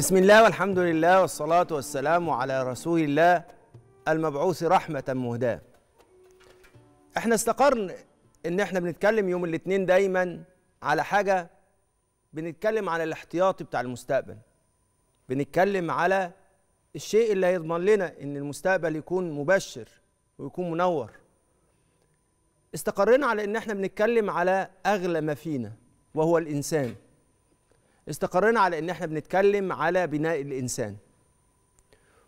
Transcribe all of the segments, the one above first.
بسم الله والحمد لله والصلاة والسلام على رسول الله المبعوث رحمة مهداة احنا استقرنا ان احنا بنتكلم يوم الاثنين دايما على حاجة بنتكلم على الاحتياطي بتاع المستقبل بنتكلم على الشيء اللي هيضمن لنا ان المستقبل يكون مبشر ويكون منور استقرينا على ان احنا بنتكلم على اغلى ما فينا وهو الانسان استقرينا على ان احنا بنتكلم على بناء الانسان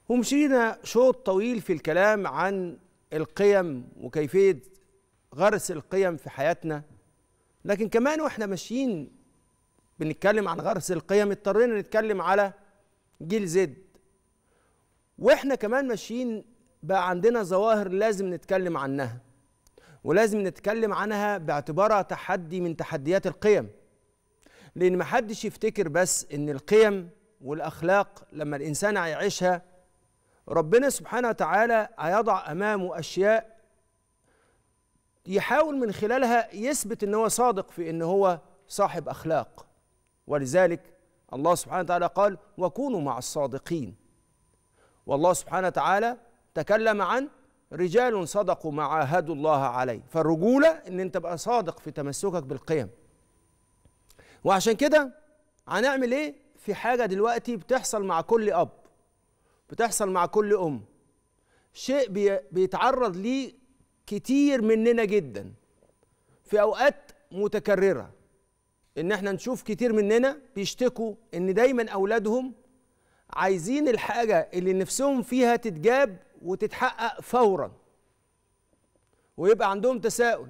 ومشينا شوط طويل في الكلام عن القيم وكيفيه غرس القيم في حياتنا لكن كمان واحنا ماشيين بنتكلم عن غرس القيم اضطرينا نتكلم على جيل زد واحنا كمان ماشيين بقى عندنا ظواهر لازم نتكلم عنها ولازم نتكلم عنها باعتبارها تحدي من تحديات القيم لأن ما حدش يفتكر بس إن القيم والأخلاق لما الإنسان هيعيشها ربنا سبحانه وتعالى هيضع أمامه أشياء يحاول من خلالها يثبت إن هو صادق في إن هو صاحب أخلاق ولذلك الله سبحانه وتعالى قال وكونوا مع الصادقين والله سبحانه وتعالى تكلم عن رجال صدقوا ما عاهدوا الله عليه فالرجولة إن أنت تبقى صادق في تمسكك بالقيم وعشان كده هنعمل ايه في حاجه دلوقتي بتحصل مع كل اب بتحصل مع كل ام شيء بيتعرض ليه كتير مننا جدا في اوقات متكرره ان احنا نشوف كتير مننا بيشتكوا ان دايما اولادهم عايزين الحاجه اللي نفسهم فيها تتجاب وتتحقق فورا ويبقى عندهم تساؤل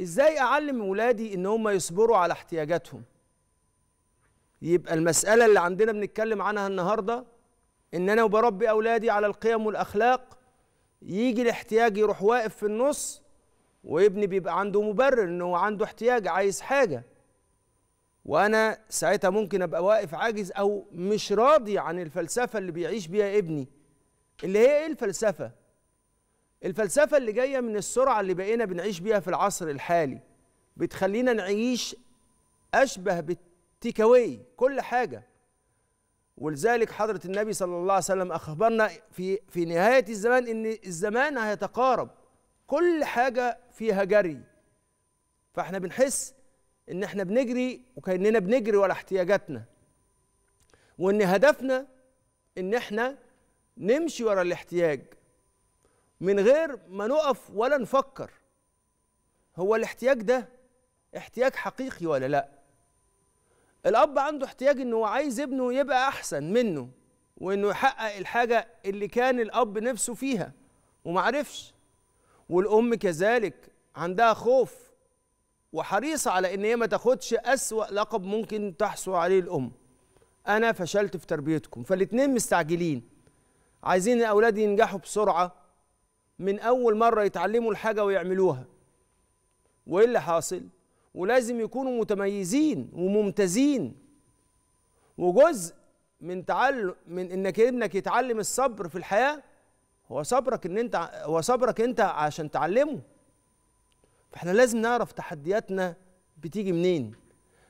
ازاي اعلم ولادي ان هم يصبروا على احتياجاتهم يبقى المساله اللي عندنا بنتكلم عنها النهارده ان انا وبربي اولادي على القيم والاخلاق يجي الاحتياج يروح واقف في النص وابني بيبقى عنده مبرر انه عنده احتياج عايز حاجه وانا ساعتها ممكن ابقى واقف عاجز او مش راضي عن الفلسفه اللي بيعيش بيها ابني اللي هي ايه الفلسفه الفلسفة اللي جاية من السرعة اللي بقينا بنعيش بيها في العصر الحالي بتخلينا نعيش أشبه بالتيكاوي كل حاجة ولذلك حضرة النبي صلى الله عليه وسلم أخبرنا في في نهاية الزمان إن الزمان هيتقارب كل حاجة فيها جري فإحنا بنحس إن إحنا بنجري وكأننا بنجري ورا احتياجاتنا وإن هدفنا إن إحنا نمشي ورا الاحتياج من غير ما نقف ولا نفكر هو الاحتياج ده احتياج حقيقي ولا لا الاب عنده احتياج انه عايز ابنه يبقى احسن منه وانه يحقق الحاجه اللي كان الاب نفسه فيها ومعرفش والام كذلك عندها خوف وحريصه على ان هي ما تاخدش اسوا لقب ممكن تحصل عليه الام انا فشلت في تربيتكم فالاتنين مستعجلين عايزين الاولاد ينجحوا بسرعه من أول مرة يتعلموا الحاجة ويعملوها وإيه اللي حاصل؟ ولازم يكونوا متميزين وممتازين وجزء من تعلم من انك ابنك يتعلم الصبر في الحياه هو صبرك ان انت هو صبرك انت عشان تعلمه فاحنا لازم نعرف تحدياتنا بتيجي منين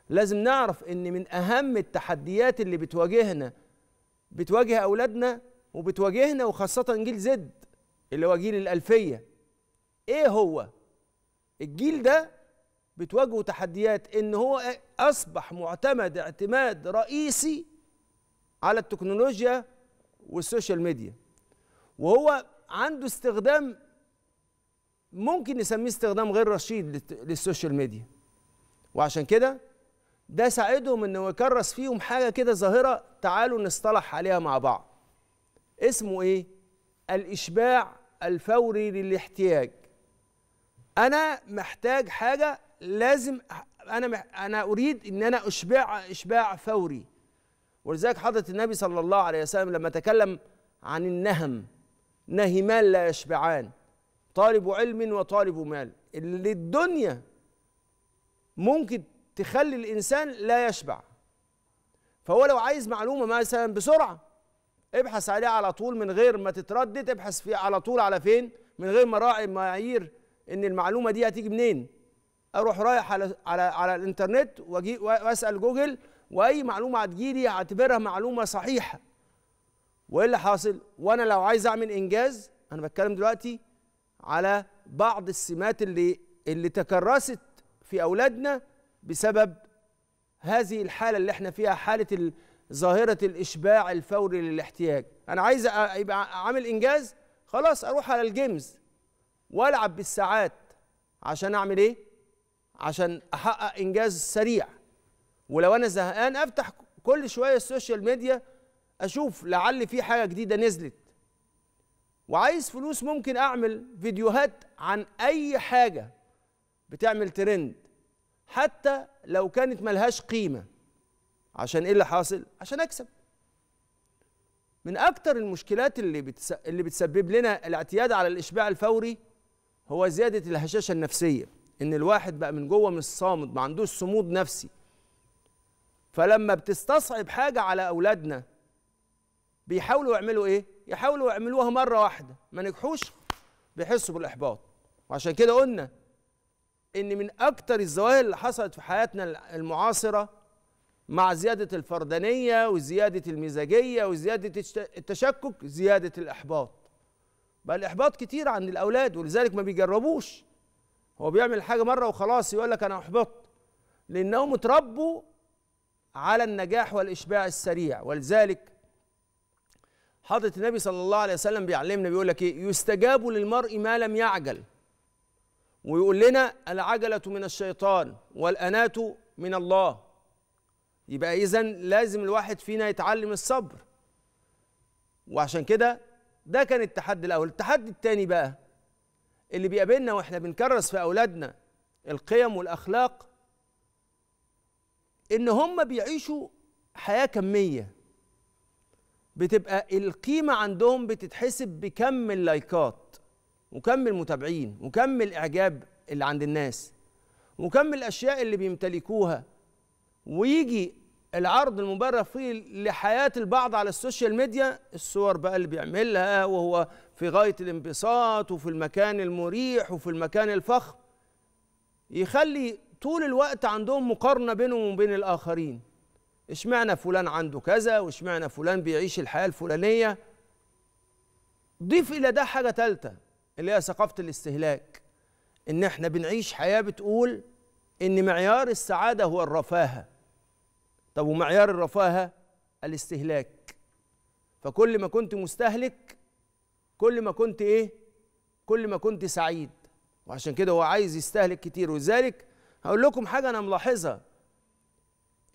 لازم نعرف ان من اهم التحديات اللي بتواجهنا بتواجه اولادنا وبتواجهنا وخاصه جيل زد اللي هو جيل الألفية إيه هو؟ الجيل ده بتواجهه تحديات إن هو أصبح معتمد اعتماد رئيسي على التكنولوجيا والسوشيال ميديا وهو عنده استخدام ممكن نسميه استخدام غير رشيد للسوشيال ميديا وعشان كده ده ساعدهم انه يكرس فيهم حاجه كده ظاهره تعالوا نصطلح عليها مع بعض اسمه ايه الإشباع الفوري للاحتياج أنا محتاج حاجة لازم أنا أنا أريد إن أنا أشبع إشباع فوري ولذلك حضرة النبي صلى الله عليه وسلم لما تكلم عن النهم نهمان لا يشبعان طالب علم وطالب مال اللي الدنيا ممكن تخلي الإنسان لا يشبع فهو لو عايز معلومة مثلا بسرعة ابحث عليه على طول من غير ما تتردد ابحث فيه على طول على فين من غير ما راعي معايير ان المعلومه دي هتيجي منين اروح رايح على على على الانترنت واجي واسال جوجل واي معلومه هتجيلي اعتبرها معلومه صحيحه وايه اللي حاصل وانا لو عايز اعمل انجاز انا بتكلم دلوقتي على بعض السمات اللي اللي تكرست في اولادنا بسبب هذه الحاله اللي احنا فيها حاله ظاهرة الإشباع الفوري للاحتياج أنا عايز يبقى عامل إنجاز خلاص أروح على الجيمز وألعب بالساعات عشان أعمل إيه؟ عشان أحقق إنجاز سريع ولو أنا زهقان أفتح كل شوية السوشيال ميديا أشوف لعل في حاجة جديدة نزلت وعايز فلوس ممكن أعمل فيديوهات عن أي حاجة بتعمل ترند حتى لو كانت ملهاش قيمه عشان ايه اللي حاصل عشان اكسب من اكتر المشكلات اللي بتس... اللي بتسبب لنا الاعتياد على الاشباع الفوري هو زياده الهشاشه النفسيه ان الواحد بقى من جوه مش صامد ما عندوش صمود نفسي فلما بتستصعب حاجه على اولادنا بيحاولوا يعملوا ايه يحاولوا يعملوها مره واحده ما نجحوش بيحسوا بالاحباط وعشان كده قلنا ان من اكتر الزوايا اللي حصلت في حياتنا المعاصره مع زيادة الفردانية وزيادة المزاجية وزيادة التشكك زيادة الإحباط بقى الإحباط كتير عند الأولاد ولذلك ما بيجربوش هو بيعمل حاجة مرة وخلاص يقول لك أنا أحبطت لأنهم اتربوا على النجاح والإشباع السريع ولذلك حضرة النبي صلى الله عليه وسلم بيعلمنا بيقول لك إيه يستجاب للمرء ما لم يعجل ويقول لنا العجلة من الشيطان والأناة من الله يبقى إذا لازم الواحد فينا يتعلم الصبر وعشان كده ده كان التحدي الأول التحدي الثاني بقى اللي بيقابلنا وإحنا بنكرس في أولادنا القيم والأخلاق إن هم بيعيشوا حياة كمية بتبقى القيمة عندهم بتتحسب بكم اللايكات وكم المتابعين وكم الإعجاب اللي عند الناس وكم الأشياء اللي بيمتلكوها ويجي العرض المبالغ فيه لحياه البعض على السوشيال ميديا الصور بقى اللي بيعملها وهو في غايه الانبساط وفي المكان المريح وفي المكان الفخم يخلي طول الوقت عندهم مقارنه بينهم وبين الاخرين اشمعنى فلان عنده كذا واشمعنى فلان بيعيش الحياه الفلانيه ضيف الى ده حاجه ثالثه اللي هي ثقافه الاستهلاك ان احنا بنعيش حياه بتقول ان معيار السعاده هو الرفاهه طب ومعيار الرفاهة الاستهلاك فكل ما كنت مستهلك كل ما كنت إيه كل ما كنت سعيد وعشان كده هو عايز يستهلك كتير ولذلك هقول لكم حاجة أنا ملاحظها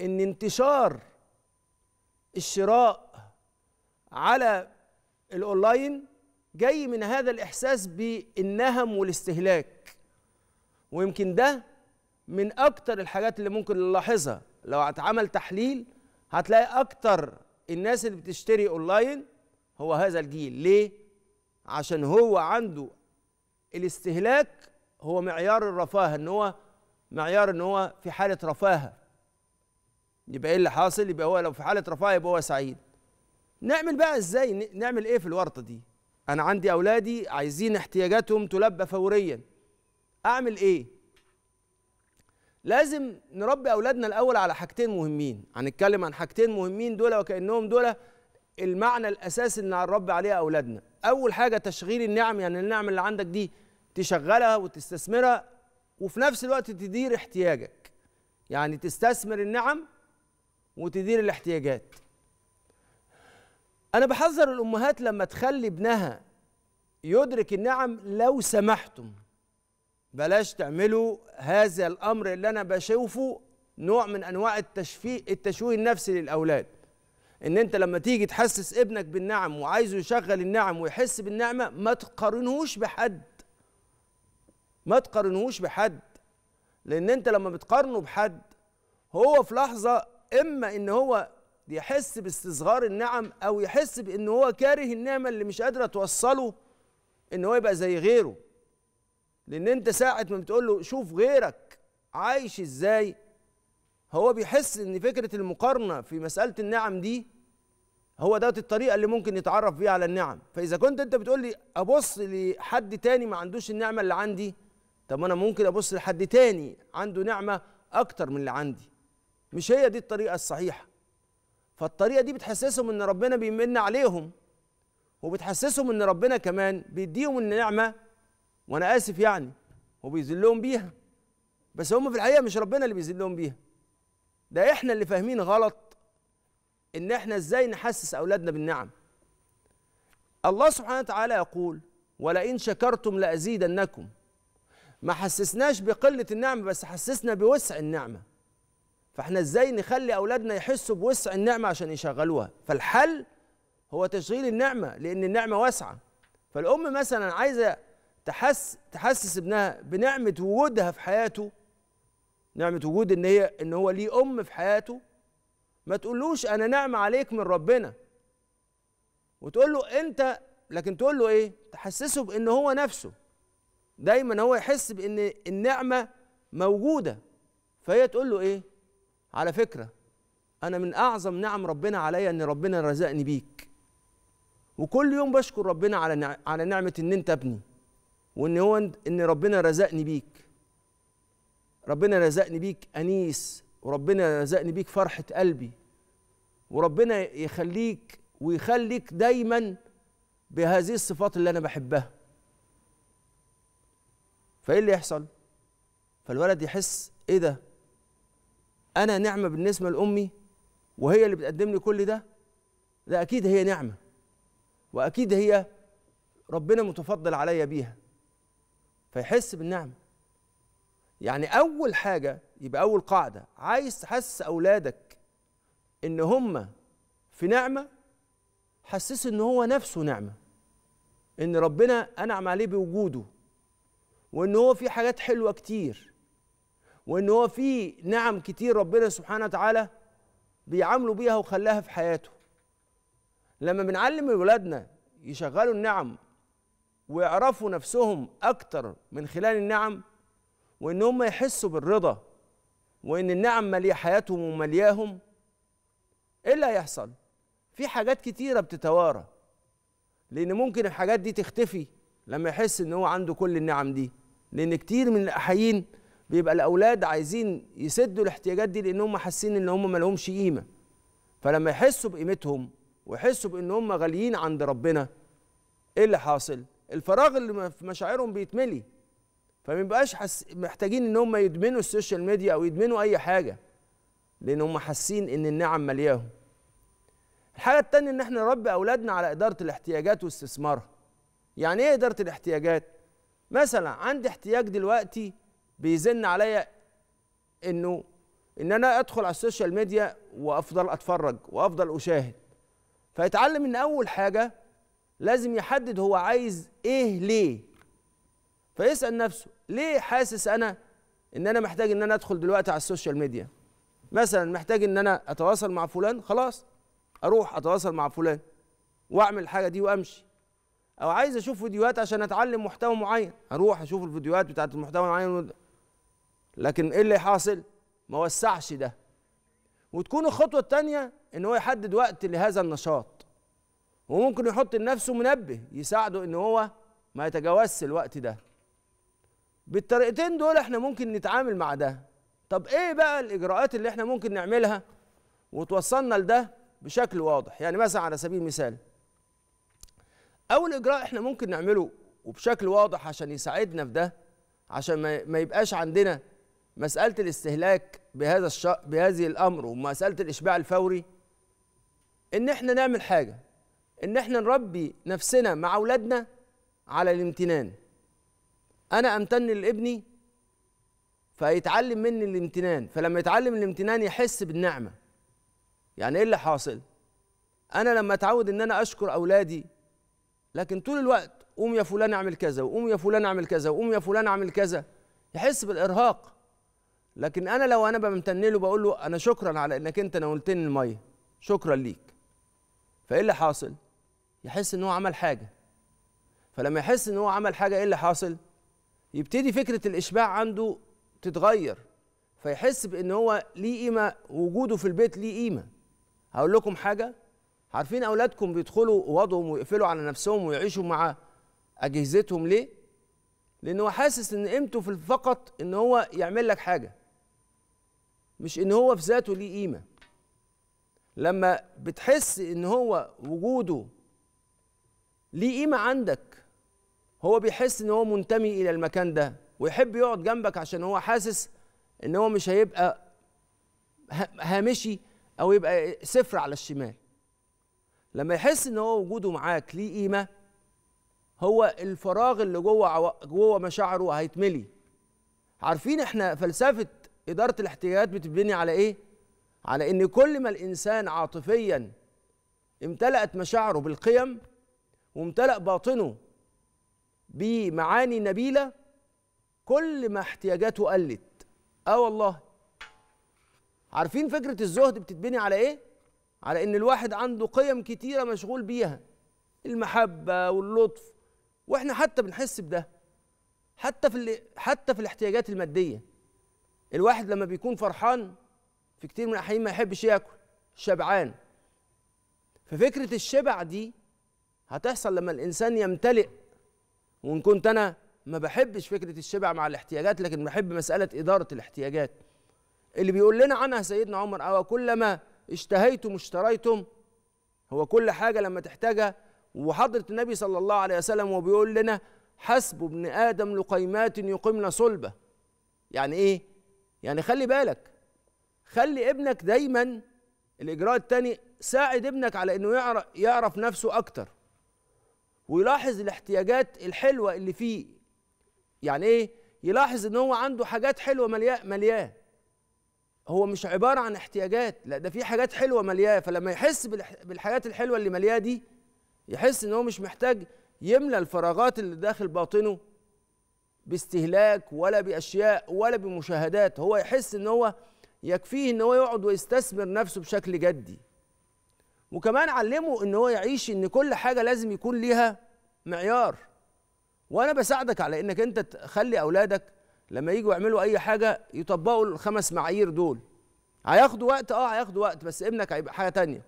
إن انتشار الشراء على الأونلاين جاي من هذا الإحساس بالنهم والاستهلاك ويمكن ده من أكتر الحاجات اللي ممكن نلاحظها لو اتعمل تحليل هتلاقي اكتر الناس اللي بتشتري اونلاين هو هذا الجيل ليه عشان هو عنده الاستهلاك هو معيار الرفاهه ان هو معيار ان هو في حاله رفاهه يبقى ايه اللي حاصل يبقى هو لو في حاله رفاهه يبقى هو سعيد نعمل بقى ازاي نعمل ايه في الورطه دي انا عندي اولادي عايزين احتياجاتهم تلبى فوريا اعمل ايه لازم نربي اولادنا الاول على حاجتين مهمين هنتكلم عن حاجتين مهمين دول وكانهم دول المعنى الاساسي اللي هنربي عليها اولادنا اول حاجه تشغيل النعم يعني النعم اللي عندك دي تشغلها وتستثمرها وفي نفس الوقت تدير احتياجك يعني تستثمر النعم وتدير الاحتياجات انا بحذر الامهات لما تخلي ابنها يدرك النعم لو سمحتم بلاش تعملوا هذا الامر اللي انا بشوفه نوع من انواع التشفيه التشويه النفسي للاولاد ان انت لما تيجي تحسس ابنك بالنعم وعايزه يشغل النعم ويحس بالنعمه ما تقارنهوش بحد ما تقارنهوش بحد لان انت لما بتقارنه بحد هو في لحظه اما ان هو يحس باستصغار النعم او يحس بان هو كاره النعمه اللي مش قادره توصله ان هو يبقى زي غيره لان انت ساعه ما بتقول له شوف غيرك عايش ازاي هو بيحس ان فكره المقارنه في مساله النعم دي هو دوت الطريقه اللي ممكن يتعرف بيها على النعم فاذا كنت انت بتقول لي ابص لحد تاني ما عندوش النعمه اللي عندي طب انا ممكن ابص لحد تاني عنده نعمه اكتر من اللي عندي مش هي دي الطريقه الصحيحه فالطريقه دي بتحسسهم ان ربنا بيمن عليهم وبتحسسهم ان ربنا كمان بيديهم النعمه وانا اسف يعني هو بيذلهم بيها بس هم في الحقيقه مش ربنا اللي بيذلهم بيها ده احنا اللي فاهمين غلط ان احنا ازاي نحسس اولادنا بالنعم الله سبحانه وتعالى يقول ولئن شكرتم لازيدنكم ما حسسناش بقله النعمه بس حسسنا بوسع النعمه فاحنا ازاي نخلي اولادنا يحسوا بوسع النعمه عشان يشغلوها فالحل هو تشغيل النعمه لان النعمه واسعه فالام مثلا عايزه تحس تحسس ابنها بنعمه وجودها في حياته نعمه وجود ان هي ان هو ليه ام في حياته ما تقولوش انا نعمه عليك من ربنا وتقول له انت لكن تقول له ايه تحسسه بان هو نفسه دايما هو يحس بان النعمه موجوده فهي تقول له ايه على فكره انا من اعظم نعم ربنا عليا ان ربنا رزقني بيك وكل يوم بشكر ربنا على على نعمه ان انت ابني وان هو ان ربنا رزقني بيك ربنا رزقني بيك انيس وربنا رزقني بيك فرحه قلبي وربنا يخليك ويخليك دايما بهذه الصفات اللي انا بحبها فايه اللي يحصل فالولد يحس ايه ده انا نعمه بالنسبه لامي وهي اللي بتقدم لي كل ده ده اكيد هي نعمه واكيد هي ربنا متفضل عليا بيها فيحس بالنعمه يعني اول حاجه يبقى اول قاعده عايز تحسس اولادك ان هم في نعمه حسس ان هو نفسه نعمه ان ربنا انعم عليه بوجوده وان هو في حاجات حلوه كتير وان هو في نعم كتير ربنا سبحانه وتعالى بيعاملوا بيها وخلاها في حياته لما بنعلم ولادنا يشغلوا النعم ويعرفوا نفسهم اكتر من خلال النعم وان هم يحسوا بالرضا وان النعم ماليه حياتهم وملياهم ايه اللي هيحصل في حاجات كتيره بتتوارى لان ممكن الحاجات دي تختفي لما يحس ان هو عنده كل النعم دي لان كتير من الاحيين بيبقى الاولاد عايزين يسدوا الاحتياجات دي لان هم حاسين ان هم مالهمش قيمه فلما يحسوا بقيمتهم ويحسوا بان هم غاليين عند ربنا ايه اللي حاصل الفراغ اللي في مشاعرهم بيتملي فما بيبقاش حس... محتاجين ان هم يدمنوا السوشيال ميديا او يدمنوا اي حاجه لان هم حاسين ان النعم ملياهم الحاجه الثانيه ان احنا نربي اولادنا على اداره الاحتياجات واستثمارها يعني ايه اداره الاحتياجات مثلا عندي احتياج دلوقتي بيزن عليا انه ان انا ادخل على السوشيال ميديا وافضل اتفرج وافضل اشاهد فيتعلم ان اول حاجه لازم يحدد هو عايز ايه ليه فيسال نفسه ليه حاسس انا ان انا محتاج ان انا ادخل دلوقتي على السوشيال ميديا مثلا محتاج ان انا اتواصل مع فلان خلاص اروح اتواصل مع فلان واعمل الحاجه دي وامشي او عايز اشوف فيديوهات عشان اتعلم محتوى معين اروح اشوف الفيديوهات بتاعت المحتوى المعين لكن ايه اللي حاصل ما وسعش ده وتكون الخطوه الثانيه ان هو يحدد وقت لهذا النشاط وممكن يحط لنفسه منبه يساعده ان هو ما يتجاوزش الوقت ده بالطريقتين دول احنا ممكن نتعامل مع ده طب ايه بقى الاجراءات اللي احنا ممكن نعملها وتوصلنا لده بشكل واضح يعني مثلا على سبيل المثال اول اجراء احنا ممكن نعمله وبشكل واضح عشان يساعدنا في ده عشان ما, يبقاش عندنا مساله الاستهلاك بهذا الش... بهذه الامر ومساله الاشباع الفوري ان احنا نعمل حاجه ان احنا نربي نفسنا مع اولادنا على الامتنان انا امتن لابني فيتعلم مني الامتنان فلما يتعلم الامتنان يحس بالنعمه يعني ايه اللي حاصل انا لما اتعود ان انا اشكر اولادي لكن طول الوقت قوم يا فلان اعمل كذا وقوم يا فلان اعمل كذا وقوم يا فلان اعمل كذا يحس بالارهاق لكن انا لو انا بمتن له بقول له انا شكرا على انك انت نولتني الميه شكرا ليك فايه اللي حاصل يحس ان هو عمل حاجه فلما يحس ان هو عمل حاجه ايه اللي حاصل يبتدي فكره الاشباع عنده تتغير فيحس بان هو ليه قيمه وجوده في البيت ليه قيمه هقول لكم حاجه عارفين اولادكم بيدخلوا اوضهم ويقفلوا على نفسهم ويعيشوا مع اجهزتهم ليه لان هو حاسس ان قيمته في فقط ان هو يعمل لك حاجه مش ان هو في ذاته ليه قيمه لما بتحس ان هو وجوده ليه قيمه عندك هو بيحس ان هو منتمي الى المكان ده ويحب يقعد جنبك عشان هو حاسس ان هو مش هيبقى هامشي او يبقى صفر على الشمال لما يحس ان هو وجوده معاك ليه قيمه هو الفراغ اللي جوه جوه مشاعره هيتملي عارفين احنا فلسفه اداره الاحتياجات بتبني على ايه على ان كل ما الانسان عاطفيا امتلأت مشاعره بالقيم وامتلأ باطنه بمعاني نبيلة كل ما احتياجاته قلت اه والله عارفين فكرة الزهد بتتبني على ايه؟ على ان الواحد عنده قيم كتيرة مشغول بيها المحبة واللطف واحنا حتى بنحس بده حتى في ال... حتى في الاحتياجات المادية الواحد لما بيكون فرحان في كتير من الأحيان ما يحبش ياكل شبعان ففكرة الشبع دي هتحصل لما الانسان يمتلئ وان كنت انا ما بحبش فكره الشبع مع الاحتياجات لكن بحب مساله اداره الاحتياجات اللي بيقول لنا عنها سيدنا عمر او كلما اشتهيتم اشتريتم هو كل حاجه لما تحتاجها وحضره النبي صلى الله عليه وسلم وبيقول لنا حسب ابن ادم لقيمات يقمن صلبه يعني ايه يعني خلي بالك خلي ابنك دايما الاجراء الثاني ساعد ابنك على انه يعرف نفسه اكتر ويلاحظ الاحتياجات الحلوه اللي فيه يعني ايه يلاحظ ان هو عنده حاجات حلوه ملياه ملياه هو مش عباره عن احتياجات لا ده في حاجات حلوه ملياه فلما يحس بالحاجات الحلوه اللي ملياه دي يحس ان هو مش محتاج يملى الفراغات اللي داخل باطنه باستهلاك ولا باشياء ولا بمشاهدات هو يحس ان هو يكفيه ان هو يقعد ويستثمر نفسه بشكل جدي وكمان علمه ان هو يعيش ان كل حاجه لازم يكون ليها معيار وانا بساعدك على انك انت تخلي اولادك لما يجوا يعملوا اي حاجه يطبقوا الخمس معايير دول هياخدوا وقت اه هياخدوا وقت بس ابنك هيبقى حاجه تانية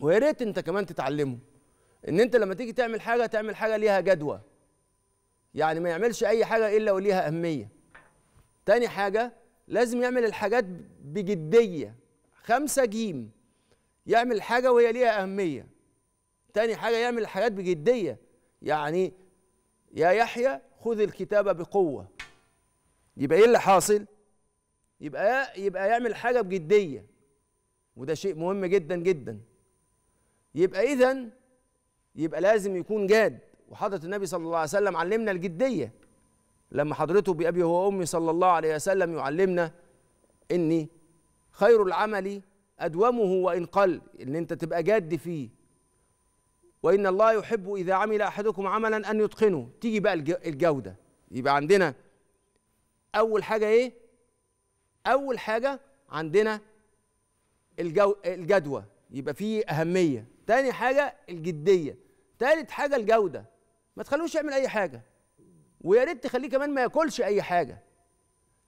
ويا ريت انت كمان تتعلمه ان انت لما تيجي تعمل حاجه تعمل حاجه ليها جدوى يعني ما يعملش اي حاجه الا وليها اهميه تاني حاجه لازم يعمل الحاجات بجديه خمسة جيم يعمل حاجه وهي ليها اهميه تاني حاجه يعمل الحاجات بجديه يعني يا يحيى خذ الكتابه بقوه يبقى ايه اللي حاصل يبقى يبقى يعمل حاجه بجديه وده شيء مهم جدا جدا يبقى اذا يبقى لازم يكون جاد وحضره النبي صلى الله عليه وسلم علمنا الجديه لما حضرته بابي وامي صلى الله عليه وسلم يعلمنا اني خير العمل ادومه وان قل ان انت تبقى جاد فيه وإن الله يحب إذا عمل أحدكم عملا أن يتقنه تيجي بقى الجودة يبقى عندنا أول حاجة إيه؟ أول حاجة عندنا الجو الجدوى يبقى فيه أهمية تاني حاجة الجدية تالت حاجة الجودة ما تخلوش يعمل أي حاجة ويا ريت تخليه كمان ما ياكلش أي حاجة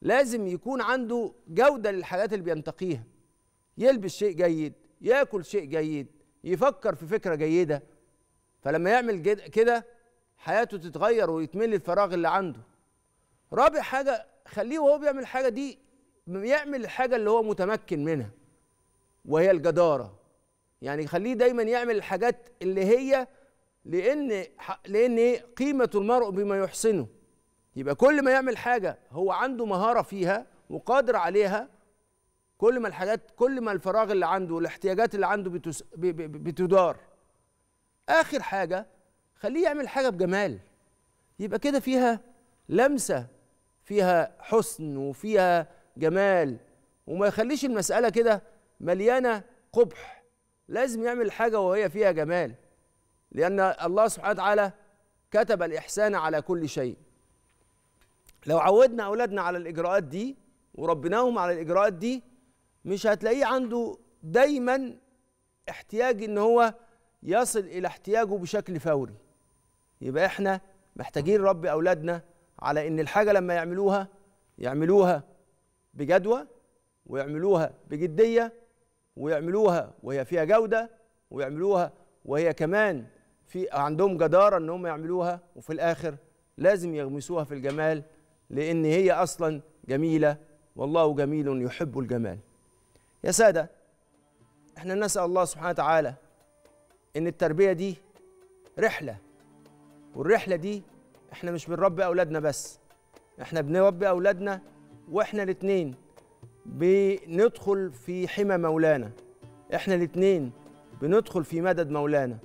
لازم يكون عنده جودة للحاجات اللي بينتقيها يلبس شيء جيد ياكل شيء جيد يفكر في فكرة جيدة فلما يعمل كده حياته تتغير ويتملي الفراغ اللي عنده رابع حاجه خليه وهو بيعمل الحاجه دي يعمل الحاجه اللي هو متمكن منها وهي الجداره يعني خليه دايما يعمل الحاجات اللي هي لان لان إيه؟ قيمه المرء بما يحسنه يبقى كل ما يعمل حاجه هو عنده مهاره فيها وقادر عليها كل ما الحاجات كل ما الفراغ اللي عنده والاحتياجات اللي عنده بتدار اخر حاجه خليه يعمل حاجه بجمال يبقى كده فيها لمسه فيها حسن وفيها جمال وما يخليش المساله كده مليانه قبح لازم يعمل حاجه وهي فيها جمال لان الله سبحانه وتعالى كتب الاحسان على كل شيء لو عودنا اولادنا على الاجراءات دي وربيناهم على الاجراءات دي مش هتلاقيه عنده دايما احتياج ان هو يصل الى احتياجه بشكل فوري يبقى احنا محتاجين ربي اولادنا على ان الحاجه لما يعملوها يعملوها بجدوى ويعملوها بجديه ويعملوها وهي فيها جوده ويعملوها وهي كمان في عندهم جداره ان هم يعملوها وفي الاخر لازم يغمسوها في الجمال لان هي اصلا جميله والله جميل يحب الجمال يا ساده احنا نسال الله سبحانه وتعالى ان التربيه دي رحله والرحله دي احنا مش بنربي اولادنا بس احنا بنربي اولادنا واحنا الاثنين بندخل في حمى مولانا احنا الاثنين بندخل في مدد مولانا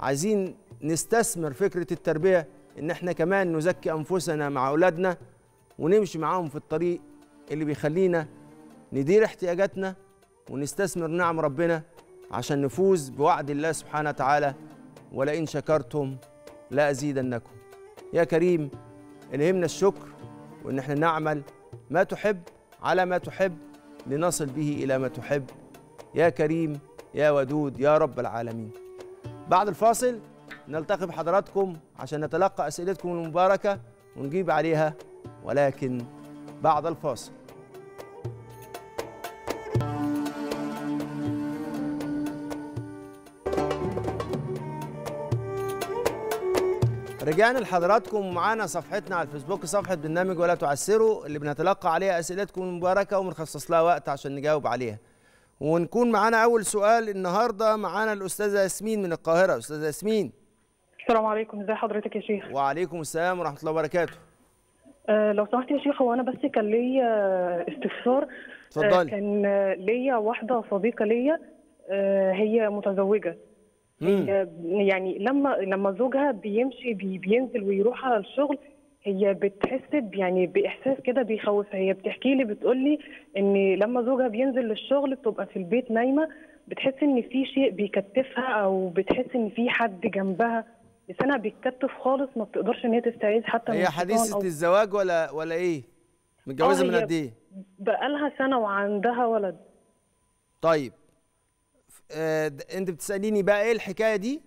عايزين نستثمر فكره التربيه ان احنا كمان نزكي انفسنا مع اولادنا ونمشي معاهم في الطريق اللي بيخلينا ندير احتياجاتنا ونستثمر نعم ربنا عشان نفوز بوعد الله سبحانه وتعالى ولئن شكرتم لأزيدنكم يا كريم الهمنا الشكر وإن احنا نعمل ما تحب على ما تحب لنصل به إلى ما تحب يا كريم يا ودود يا رب العالمين بعد الفاصل نلتقي بحضراتكم عشان نتلقى أسئلتكم المباركة ونجيب عليها ولكن بعد الفاصل رجعنا لحضراتكم ومعانا صفحتنا على الفيسبوك صفحه برنامج ولا تعسروا اللي بنتلقى عليها اسئلتكم المباركه وبنخصص لها وقت عشان نجاوب عليها ونكون معانا اول سؤال النهارده معانا الاستاذه ياسمين من القاهره استاذه ياسمين السلام عليكم ازي حضرتك يا شيخ وعليكم السلام ورحمه الله وبركاته أه لو سمحت يا شيخ هو انا بس كان ليا آه، استفسار اتفضلي أه كان ليا واحده صديقه ليا أه هي متزوجه آه، يعني لما لما زوجها بيمشي بي بينزل ويروح على الشغل هي بتحس يعني باحساس كده بيخوفها هي بتحكي لي بتقول لي ان لما زوجها بينزل للشغل بتبقى في البيت نايمه بتحس ان في شيء بيكتفها او بتحس ان في حد جنبها لسانها بيتكتف خالص ما بتقدرش ان هي تستعيذ حتى هي حديثه الزواج ولا ولا ايه؟ متجوزه آه، من قد ايه؟ بقى لها سنه وعندها ولد طيب آه، انت بتساليني بقى ايه الحكايه دي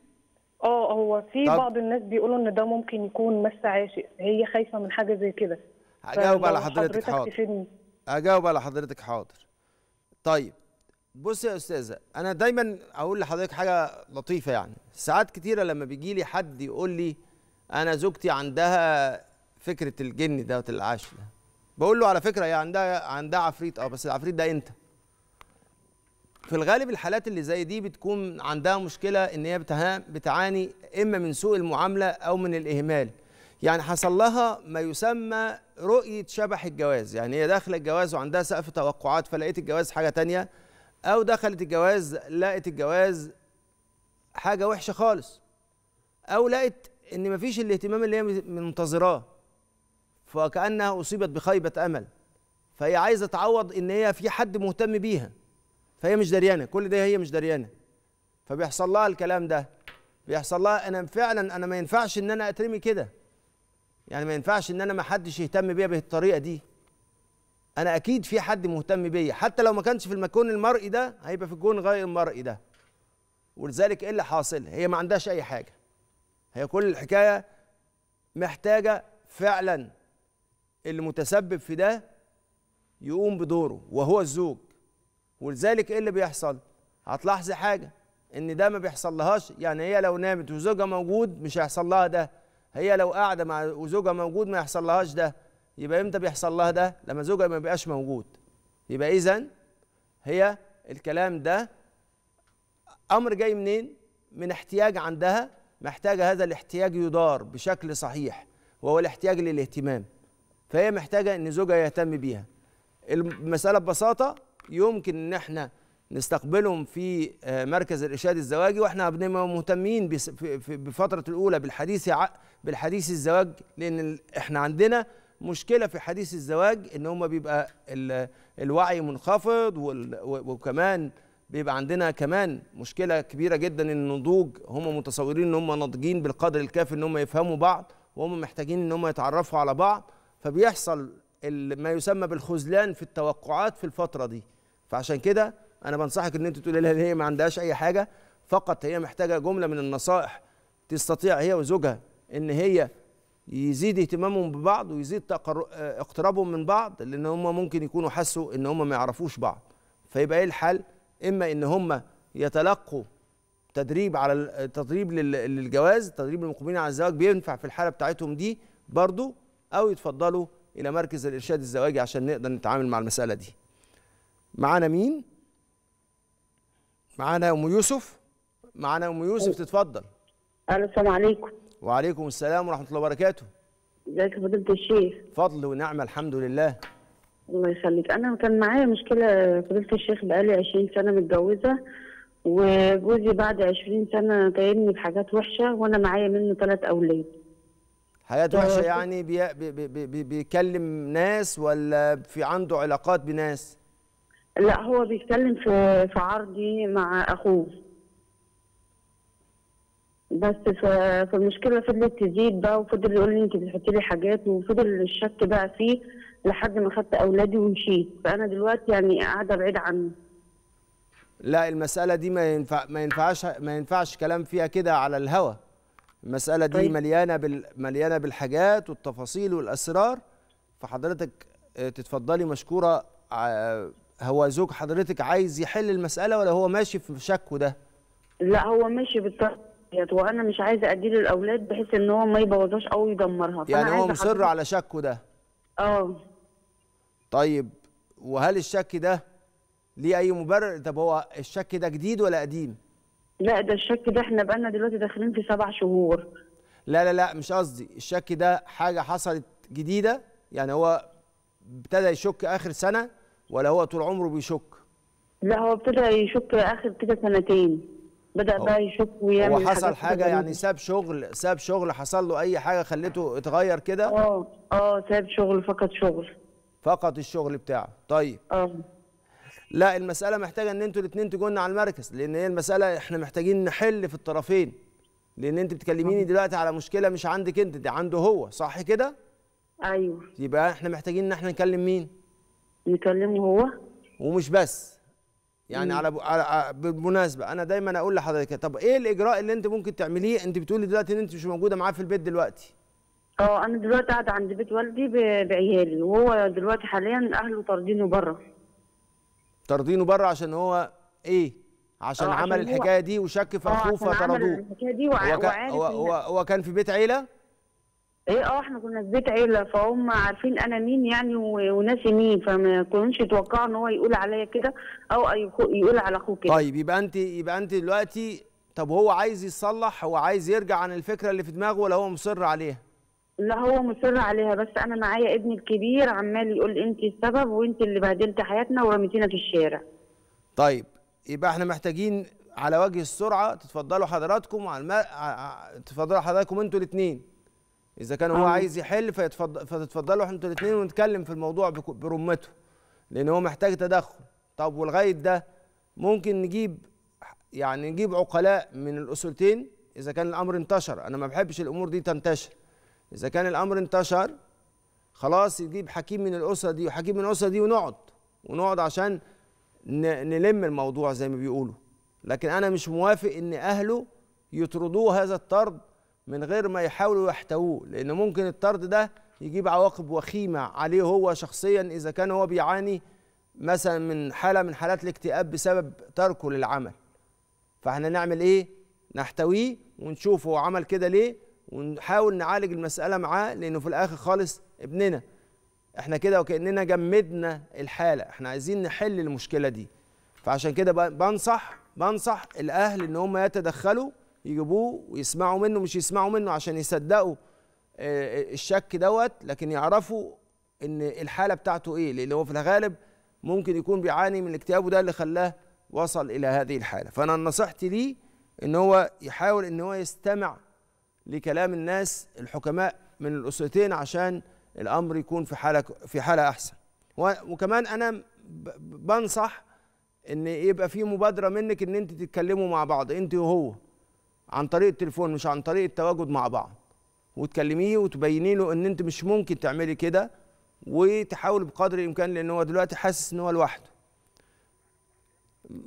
اه هو في طب. بعض الناس بيقولوا ان ده ممكن يكون مس عاشق هي خايفه من حاجه زي كده هجاوب على حضرتك, حضرتك حاضر تفيدني. هجاوب على حضرتك حاضر طيب بص يا استاذه انا دايما اقول لحضرتك حاجه لطيفه يعني ساعات كتيره لما بيجي لي حد يقول لي انا زوجتي عندها فكره الجن دوت العاشق بقول له على فكره هي عندها عندها عفريت اه بس العفريت ده انت في الغالب الحالات اللي زي دي بتكون عندها مشكله ان هي بتعاني اما من سوء المعامله او من الاهمال يعني حصل لها ما يسمى رؤيه شبح الجواز يعني هي داخله الجواز وعندها سقف توقعات فلقيت الجواز حاجه تانية او دخلت الجواز لقت الجواز حاجه وحشه خالص او لقت ان مفيش الاهتمام اللي هي منتظراه فكانها اصيبت بخيبه امل فهي عايزه تعوض ان هي في حد مهتم بيها فهي مش دريانه كل ده هي مش دريانه فبيحصل لها الكلام ده بيحصل لها انا فعلا انا ما ينفعش ان انا اترمي كده يعني ما ينفعش ان انا ما حدش يهتم بيا بالطريقه دي انا اكيد في حد مهتم بيا حتى لو ما كانش في المكون المرئي ده هيبقى في الكون غير المرئي ده ولذلك ايه اللي حاصل هي ما عندهاش اي حاجه هي كل الحكايه محتاجه فعلا اللي متسبب في ده يقوم بدوره وهو الزوج ولذلك ايه اللي بيحصل هتلاحظي حاجه ان ده ما بيحصل لهاش يعني هي لو نامت وزوجها موجود مش هيحصل لها ده هي لو قاعده مع وزوجها موجود ما يحصل لهاش ده يبقى امتى بيحصل لها ده لما زوجها ما بيبقاش موجود يبقى اذا هي الكلام ده امر جاي منين من احتياج عندها محتاجه هذا الاحتياج يدار بشكل صحيح وهو الاحتياج للاهتمام فهي محتاجه ان زوجها يهتم بيها المساله ببساطه يمكن ان احنا نستقبلهم في آه، مركز الإرشاد الزواجي واحنا بنبقى مهتمين بفترة الأولى بالحديث بالحديث الزواج لأن احنا عندنا مشكلة في حديث الزواج إن هم بيبقى الوعي منخفض وكمان بيبقى عندنا كمان مشكلة كبيرة جدا النضوج هم متصورين إن هم ناضجين بالقدر الكافي إن هم يفهموا بعض وهم محتاجين إن هم يتعرفوا على بعض فبيحصل ما يسمى بالخذلان في التوقعات في الفترة دي فعشان كده انا بنصحك ان انت تقولي لها هي ما عندهاش اي حاجه فقط هي محتاجه جمله من النصائح تستطيع هي وزوجها ان هي يزيد اهتمامهم ببعض ويزيد اقترابهم من بعض لان هم ممكن يكونوا حسوا ان هم ما يعرفوش بعض فيبقى ايه الحل اما ان هم يتلقوا تدريب على تدريب للجواز تدريب المقبلين على الزواج بينفع في الحاله بتاعتهم دي برضو او يتفضلوا الى مركز الارشاد الزواجي عشان نقدر نتعامل مع المساله دي معانا مين معانا ام يوسف معانا ام يوسف تتفضل الو السلام عليكم وعليكم السلام ورحمه الله وبركاته ازيك يا فضيله الشيخ فضل ونعمه الحمد لله الله يخليك انا كان معايا مشكله فضيله الشيخ بقالي 20 سنه متجوزه وجوزي بعد 20 سنه تايمني بحاجات وحشه وانا معايا منه ثلاث اولاد حاجات آه. وحشه يعني بيكلم بي بي بي ناس ولا في عنده علاقات بناس لا هو بيتكلم في في عرضي مع اخوه بس فالمشكله فضلت تزيد بقى وفضل يقول لي انت بتحطي لي حاجات وفضل الشك بقى فيه لحد ما خدت اولادي ومشيت فانا دلوقتي يعني قاعده بعيد عنه لا المساله دي ما ينفع ما ينفعش ما ينفعش كلام فيها كده على الهوا المساله دي طيب. مليانه بال مليانه بالحاجات والتفاصيل والاسرار فحضرتك آه، تتفضلي مشكوره آه، هو زوج حضرتك عايز يحل المساله ولا هو ماشي في شكه ده لا هو ماشي بالطريقه وانا مش عايزه اديه للاولاد بحيث ان هو ما يبوظهاش او يدمرها يعني هو مصر حضرتك... على شكه ده اه طيب وهل الشك ده ليه اي مبرر طب هو الشك ده جديد ولا قديم لا ده الشك ده احنا بقالنا دلوقتي داخلين في سبع شهور لا لا لا مش قصدي الشك ده حاجه حصلت جديده يعني هو ابتدى يشك اخر سنه ولا هو طول عمره بيشك لا هو ابتدى يشك اخر كده سنتين بدا بقى يشك ويعمل هو حصل حاجه يعني ساب شغل ساب شغل حصل له اي حاجه خلته اتغير كده اه اه ساب شغل فقد شغل فقد الشغل بتاعه طيب اه لا المساله محتاجه ان انتوا الاثنين تجونا على المركز لان هي المساله احنا محتاجين نحل في الطرفين لان انت بتكلميني اه. دلوقتي على مشكله مش عندك انت دي عنده هو صح كده ايوه يبقى احنا محتاجين ان احنا نكلم مين يكلمني هو ومش بس يعني على, ب... على آه، بالمناسبه انا دايما اقول لحضرتك طب ايه الاجراء اللي انت ممكن تعمليه انت بتقولي دلوقتي ان انت مش موجوده معاه في البيت دلوقتي اه انا دلوقتي قاعده عند بيت والدي بعيالي وهو دلوقتي حاليا اهله طاردينه بره طاردينه بره عشان هو ايه عشان اه، عمل الحكايه دي وشك في اه، اخوه فطردوه هو, هو, هو كان في بيت عيله ايه اه احنا كنا في بيت عيله فهم عارفين انا مين يعني وناسي مين فما كانوش يتوقعوا ان هو يقول عليا كده او يقول على اخوه كده طيب يبقى انت يبقى انت دلوقتي طب هو عايز يصلح هو عايز يرجع عن الفكره اللي في دماغه ولا هو مصر عليها؟ لا هو مصر عليها بس انا معايا ابني الكبير عمال يقول انت السبب وانت اللي بهدلت حياتنا ورميتينا في الشارع. طيب يبقى احنا محتاجين على وجه السرعه تتفضلوا حضراتكم على الم... تتفضلوا حضراتكم انتوا الاثنين. اذا كان هو عايز يحل فيتفضل فتتفضلوا انتوا الاثنين ونتكلم في الموضوع برمته لان هو محتاج تدخل طب ولغايه ده ممكن نجيب يعني نجيب عقلاء من الاسرتين اذا كان الامر انتشر انا ما بحبش الامور دي تنتشر اذا كان الامر انتشر خلاص يجيب حكيم من الاسره دي وحكيم من الاسره دي ونقعد ونقعد عشان نلم الموضوع زي ما بيقولوا لكن انا مش موافق ان اهله يطردوه هذا الطرد من غير ما يحاولوا يحتووه لأن ممكن الطرد ده يجيب عواقب وخيمة عليه هو شخصيا إذا كان هو بيعاني مثلا من حالة من حالات الاكتئاب بسبب تركه للعمل فاحنا نعمل إيه؟ نحتويه ونشوف هو عمل كده ليه ونحاول نعالج المسألة معاه لأنه في الآخر خالص ابننا احنا كده وكأننا جمدنا الحالة احنا عايزين نحل المشكلة دي فعشان كده بنصح بنصح الأهل إن هم يتدخلوا يجيبوه ويسمعوا منه مش يسمعوا منه عشان يصدقوا آه، آه، الشك دوت لكن يعرفوا ان الحاله بتاعته ايه لان هو في الغالب ممكن يكون بيعاني من الاكتئاب وده اللي خلاه وصل الى هذه الحاله فانا نصيحتي ليه ان هو يحاول ان هو يستمع لكلام الناس الحكماء من الاسرتين عشان الامر يكون في حاله في حاله احسن وكمان انا بنصح ان يبقى في مبادره منك ان انت تتكلموا مع بعض انت وهو عن طريق التليفون مش عن طريق التواجد مع بعض وتكلميه وتبيني له ان انت مش ممكن تعملي كده وتحاول بقدر الامكان لان هو دلوقتي حاسس ان هو لوحده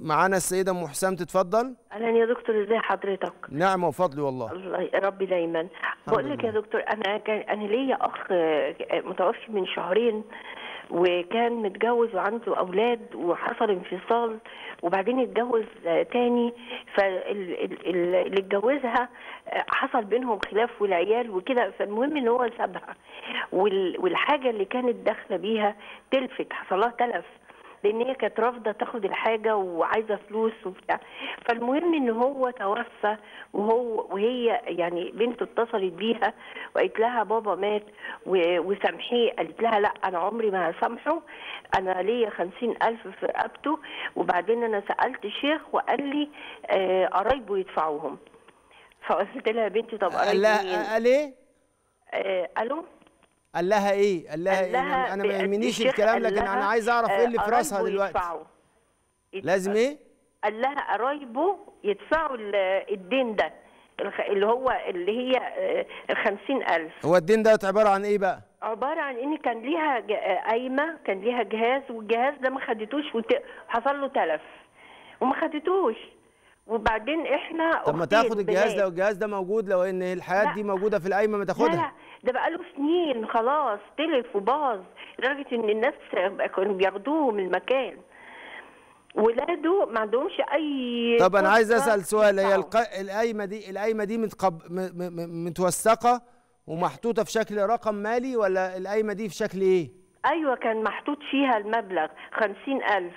معانا السيده ام حسام تتفضل اهلا يا دكتور ازي حضرتك نعم وفضلي والله الله ربي دايما بقول لك يا دكتور انا كان انا ليا اخ آه، متوفي من شهرين وكان متجوز وعنده اولاد وحصل انفصال وبعدين اتجوز تاني فاللي اتجوزها حصل بينهم خلاف والعيال وكده فالمهم ان هو سابها والحاجه اللي كانت داخله بيها تلفت حصلها تلف لان هي كانت رافضه تاخد الحاجه وعايزه فلوس وبتاع فالمهم ان هو توفى وهو وهي يعني بنته اتصلت بيها وقالت لها بابا مات وسامحيه قالت لها لا انا عمري ما هسامحه انا ليا خمسين الف في رقبته وبعدين انا سالت شيخ وقال لي آه، قرايبه يدفعوهم فقلت لها يا بنتي طب قرايبه لا قال ايه؟ آه، الو؟ قال لها ايه قال لها, قال لها إيه؟ انا ما يهمنيش الكلام لكن انا عايز اعرف ايه آه، اللي في راسها دلوقتي لازم ايه قال لها قرايبه يدفعوا الدين ده اللي هو اللي هي آه، ال 50000 هو الدين ده عباره عن ايه بقى عباره عن ان كان ليها آه، قايمه كان ليها جهاز والجهاز ده ما خدتوش وحصل له تلف وما خدتوش وبعدين احنا طب ما تاخد الجهاز ده والجهاز ده موجود لو ان الحاجات دي موجوده في القايمه ما تاخدها لا لا ده بقاله سنين خلاص تلف وباظ لدرجه ان الناس كانوا بياخدوه من المكان ولاده ما عندهمش اي طب انا عايز اسال سؤال هي الق... القايمه دي القايمه دي متقب... م... م... متوثقه ومحطوطه في شكل رقم مالي ولا القايمه دي في شكل ايه؟ ايوه كان محطوط فيها المبلغ 50000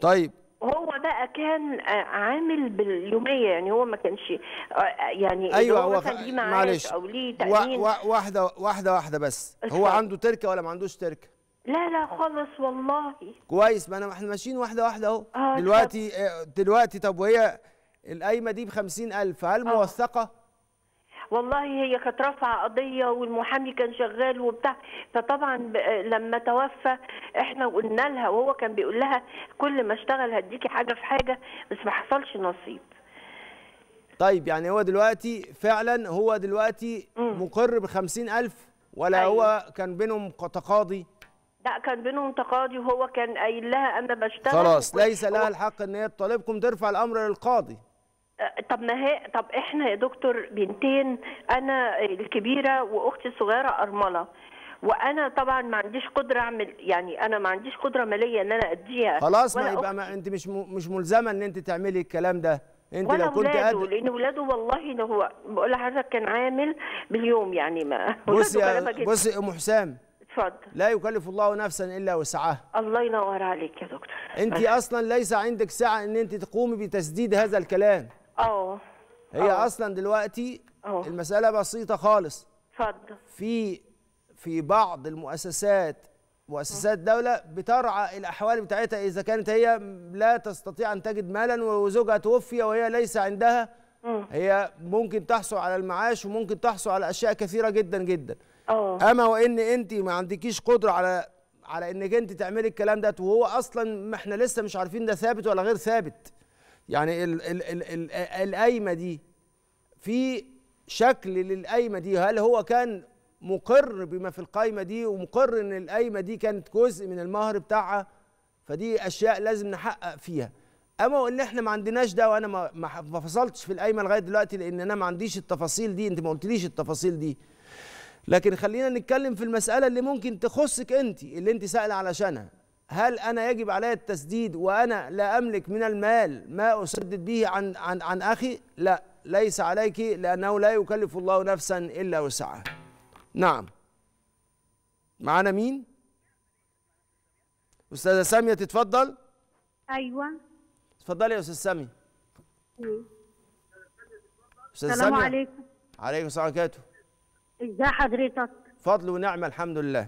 طيب هو بقى كان آه، عامل باليوميه يعني هو ما كانش آه، آه، يعني ايوه هو كان معلش او ليه تامين واحده واحده واحده بس هو عنده تركه ولا ما عندوش تركه لا لا خالص والله كويس ما انا احنا ماشيين واحده واحده اهو دلوقتي دلوقتي طب وهي القايمه دي ب 50000 هل آه. موثقه والله هي كانت رافعه قضيه والمحامي كان شغال وبتاع فطبعا لما توفى احنا قلنا لها وهو كان بيقول لها كل ما اشتغل هديكي حاجه في حاجه بس ما حصلش نصيب طيب يعني هو دلوقتي فعلا هو دلوقتي مقر ب 50000 ولا أيوة. هو كان بينهم تقاضي لا كان بينهم تقاضي وهو كان قايل لها انا بشتغل خلاص ليس لها الحق ان هي تطالبكم ترفع الامر للقاضي طب ما هي طب احنا يا دكتور بنتين انا الكبيره واختي الصغيره ارمله وانا طبعا ما عنديش قدره اعمل يعني انا ما عنديش قدره ماليه ان انا اديها خلاص ما يبقى ما انت مش مش ملزمه ان انت تعملي الكلام ده انت لو كنت قادر قد... لان ولاده والله ان هو بقول لحضرتك كان عامل باليوم يعني ما بصي يا بصي ام حسام اتفضل لا يكلف الله نفسا الا وسعها الله ينور عليك يا دكتور انت اصلا ليس عندك سعه ان انت تقومي بتسديد هذا الكلام اه هي أوه. اصلا دلوقتي أوه. المساله بسيطه خالص اتفضل في في بعض المؤسسات مؤسسات دولة بترعى الأحوال بتاعتها إذا كانت هي لا تستطيع أن تجد مالا وزوجها توفي وهي ليس عندها هي ممكن تحصل على المعاش وممكن تحصل على أشياء كثيرة جدا جدا أوه. أما وإن أنت ما عندكيش قدرة على على إنك أنت تعملي الكلام ده وهو أصلا ما إحنا لسه مش عارفين ده ثابت ولا غير ثابت يعني ال ال ال ال القايمه دي في شكل للقايمه دي هل هو كان مقر بما في القايمه دي ومقر ان القايمه دي كانت جزء من المهر بتاعها فدي اشياء لازم نحقق فيها اما ان احنا ما عندناش ده وانا ما فصلتش في القايمه لغايه دلوقتي لان انا ما عنديش التفاصيل دي انت ما قلتليش التفاصيل دي لكن خلينا نتكلم في المساله اللي ممكن تخصك انت اللي انت سائله علشانها هل انا يجب علي التسديد وانا لا املك من المال ما اسدد به عن عن عن اخي؟ لا ليس عليك لانه لا يكلف الله نفسا الا وسعها. نعم. معانا مين؟ استاذه ساميه تتفضل. ايوه. اتفضلي يا استاذ إيه. ساميه. استاذ ساميه. السلام عليكم. عليكم السلام ورحمه الله ازي حضرتك؟ فضل ونعمه الحمد لله.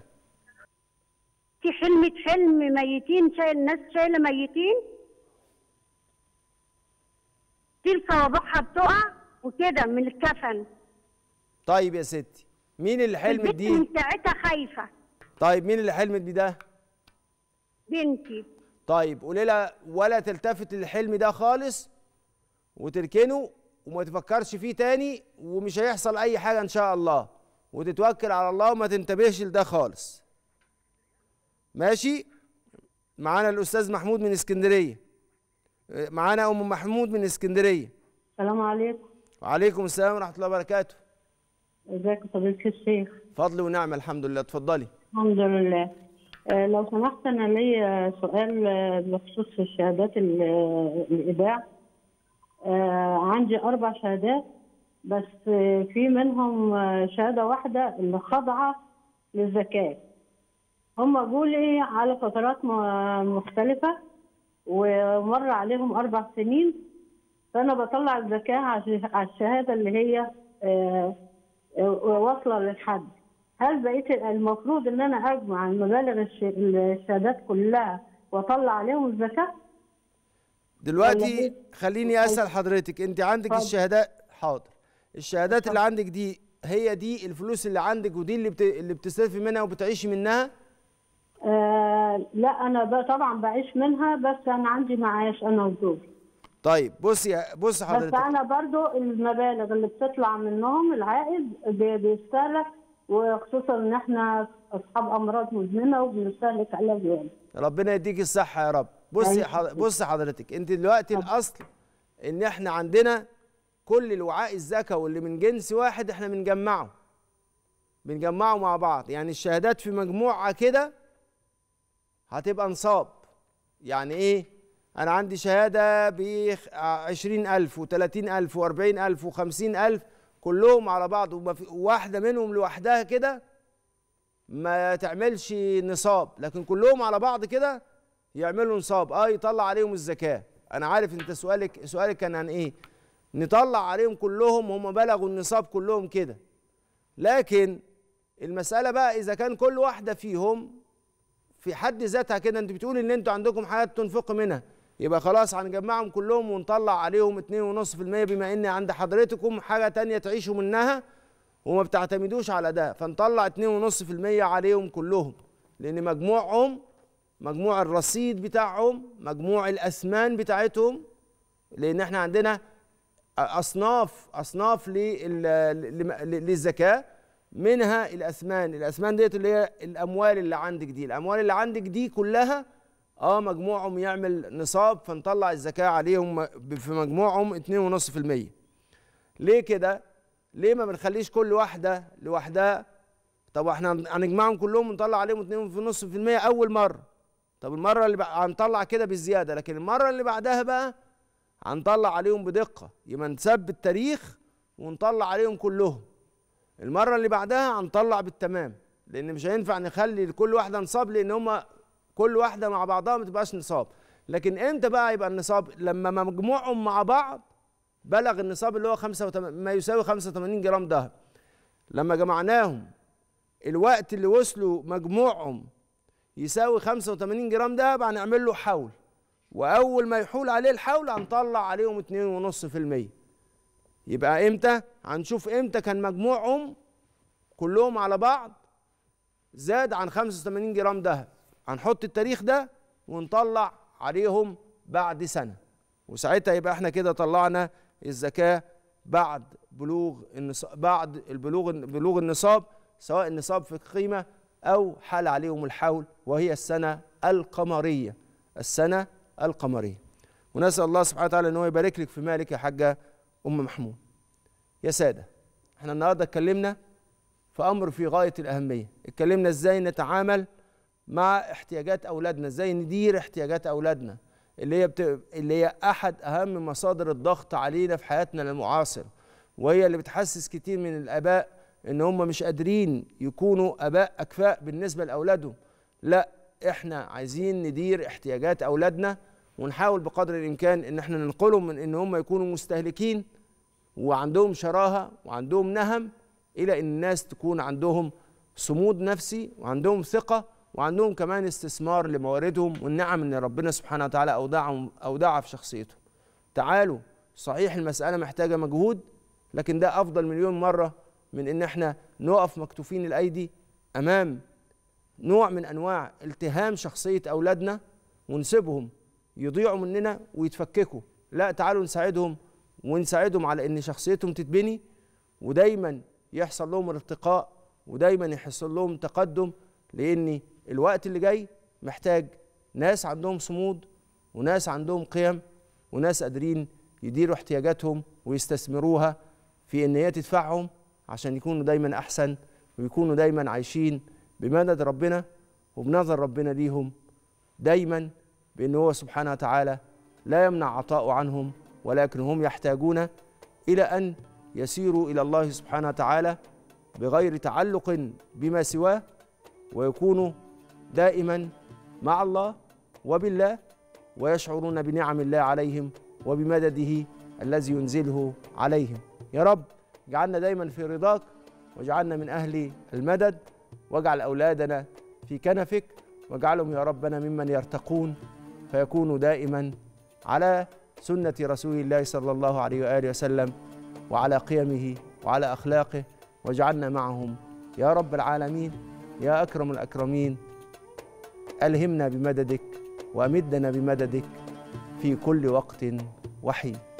شفتي حلمة حلم ميتين شايل ناس شايلة ميتين في صوابعها بتقع وكده من الكفن طيب يا ستي مين اللي حلمت دي؟ من ساعتها خايفة طيب مين اللي حلمت بده؟ بنتي طيب قولي لها ولا تلتفت للحلم ده خالص وتركنه وما تفكرش فيه تاني ومش هيحصل اي حاجه ان شاء الله وتتوكل على الله وما تنتبهش لده خالص ماشي معانا الاستاذ محمود من اسكندريه معانا ام محمود من اسكندريه السلام عليكم وعليكم السلام ورحمه الله وبركاته ازيك يا فضيله الشيخ فضل ونعمه الحمد لله اتفضلي الحمد لله آه، لو سمحت انا ليا سؤال آه، بخصوص الشهادات الايداع آه، عندي اربع شهادات بس في منهم شهاده واحده اللي خاضعه للزكاه هم جولي على فترات مختلفة ومر عليهم أربع سنين فأنا بطلع الزكاة على الشهادة اللي هي آه، آه، واصلة للحد هل بقيت المفروض إن أنا أجمع المبالغ الشهادات كلها وأطلع عليهم الزكاة؟ دلوقتي خليني أسأل حضرتك أنت عندك حاضر. الشهادات حاضر الشهادات اللي عندك دي هي دي الفلوس اللي عندك ودي اللي بت... اللي بتصرفي منها وبتعيشي منها؟ آه، لا انا طبعا بعيش منها بس انا عندي معاش انا وزوجي طيب بصي بصي حضرتك بس انا برضو المبالغ اللي بتطلع منهم العائد بيستهلك وخصوصا ان احنا اصحاب امراض مزمنه وبنستهلك علاج يعني ربنا يديك الصحه يا رب بصي أيوة. حضرتك بصي حضرتك انت دلوقتي الاصل ان احنا عندنا كل الوعاء الزكا واللي من جنس واحد احنا بنجمعه بنجمعه مع بعض يعني الشهادات في مجموعه كده هتبقى نصاب يعني ايه انا عندي شهاده ب 20000 و30000 و40000 و50000 كلهم على بعض وواحده منهم لوحدها كده ما تعملش نصاب لكن كلهم على بعض كده يعملوا نصاب اه يطلع عليهم الزكاه انا عارف انت سؤالك سؤالك كان عن ايه نطلع عليهم كلهم هم بلغوا النصاب كلهم كده لكن المساله بقى اذا كان كل واحده فيهم في حد ذاتها كده انت بتقول ان انتوا عندكم حاجات تنفقوا منها يبقى خلاص هنجمعهم كلهم ونطلع عليهم 2.5% بما ان عند حضرتكم حاجه تانية تعيشوا منها وما بتعتمدوش على ده فنطلع 2.5% عليهم كلهم لان مجموعهم مجموع الرصيد بتاعهم مجموع الاثمان بتاعتهم لان احنا عندنا اصناف اصناف للزكاه منها الاسمان الاسمان ديت اللي هي الاموال اللي عندك دي الاموال اللي عندك دي كلها اه مجموعهم يعمل نصاب فنطلع الزكاه عليهم في مجموعهم 2.5% ليه كده ليه ما بنخليش كل واحده لوحدها طب احنا هنجمعهم كلهم ونطلع عليهم 2.5% اول مره طب المره اللي بقى هنطلع كده بالزياده لكن المره اللي بعدها بقى هنطلع عليهم بدقه يبقى نثبت تاريخ ونطلع عليهم كلهم المره اللي بعدها هنطلع بالتمام لان مش هينفع نخلي لكل واحده نصاب لان هما كل واحده مع بعضها ما تبقاش نصاب لكن امتى بقى يبقى النصاب لما مجموعهم مع بعض بلغ النصاب اللي هو خمسة وتم... ما يساوي 85 جرام دهب لما جمعناهم الوقت اللي وصلوا مجموعهم يساوي 85 جرام دهب هنعمل له حول واول ما يحول عليه الحول هنطلع عليهم 2.5% يبقى امتى هنشوف امتى كان مجموعهم كلهم على بعض زاد عن 85 جرام ذهب هنحط التاريخ ده ونطلع عليهم بعد سنة وساعتها يبقى احنا كده طلعنا الزكاة بعد بلوغ النصاب بعد البلوغ بلوغ النصاب سواء النصاب في القيمة أو حال عليهم الحول وهي السنة القمرية السنة القمرية ونسأل الله سبحانه وتعالى أن هو يبارك لك في مالك يا حاجة أم محمود يا سادة احنا النهاردة اتكلمنا في أمر في غاية الأهمية اتكلمنا ازاي نتعامل مع احتياجات أولادنا ازاي ندير احتياجات أولادنا اللي هي بت... اللي هي أحد أهم مصادر الضغط علينا في حياتنا المعاصرة وهي اللي بتحسس كتير من الآباء إن هم مش قادرين يكونوا آباء أكفاء بالنسبة لأولادهم لا احنا عايزين ندير احتياجات أولادنا ونحاول بقدر الامكان ان احنا ننقلهم من ان هم يكونوا مستهلكين وعندهم شراهه وعندهم نهم الى ان الناس تكون عندهم صمود نفسي وعندهم ثقه وعندهم كمان استثمار لمواردهم والنعم ان ربنا سبحانه وتعالى اودعهم اودعها في شخصيتهم. تعالوا صحيح المساله محتاجه مجهود لكن ده افضل مليون مره من ان احنا نقف مكتوفين الايدي امام نوع من انواع التهام شخصيه اولادنا ونسيبهم يضيعوا مننا ويتفككوا لا تعالوا نساعدهم ونساعدهم على ان شخصيتهم تتبني ودايما يحصل لهم ارتقاء ودايما يحصل لهم تقدم لان الوقت اللي جاي محتاج ناس عندهم صمود وناس عندهم قيم وناس قادرين يديروا احتياجاتهم ويستثمروها في ان هي تدفعهم عشان يكونوا دايما احسن ويكونوا دايما عايشين بمدد ربنا وبنظر ربنا ليهم دايما بأنه هو سبحانه وتعالى لا يمنع عطاءه عنهم ولكن هم يحتاجون إلى أن يسيروا إلى الله سبحانه وتعالى بغير تعلق بما سواه ويكونوا دائما مع الله وبالله ويشعرون بنعم الله عليهم وبمدده الذي ينزله عليهم يا رب اجعلنا دايما في رضاك واجعلنا من أهل المدد واجعل أولادنا في كنفك واجعلهم يا ربنا ممن يرتقون فيكون دائما على سنة رسول الله صلى الله عليه وآله وسلم وعلى قيمه وعلى أخلاقه واجعلنا معهم يا رب العالمين يا أكرم الأكرمين ألهمنا بمددك وأمدنا بمددك في كل وقت وحين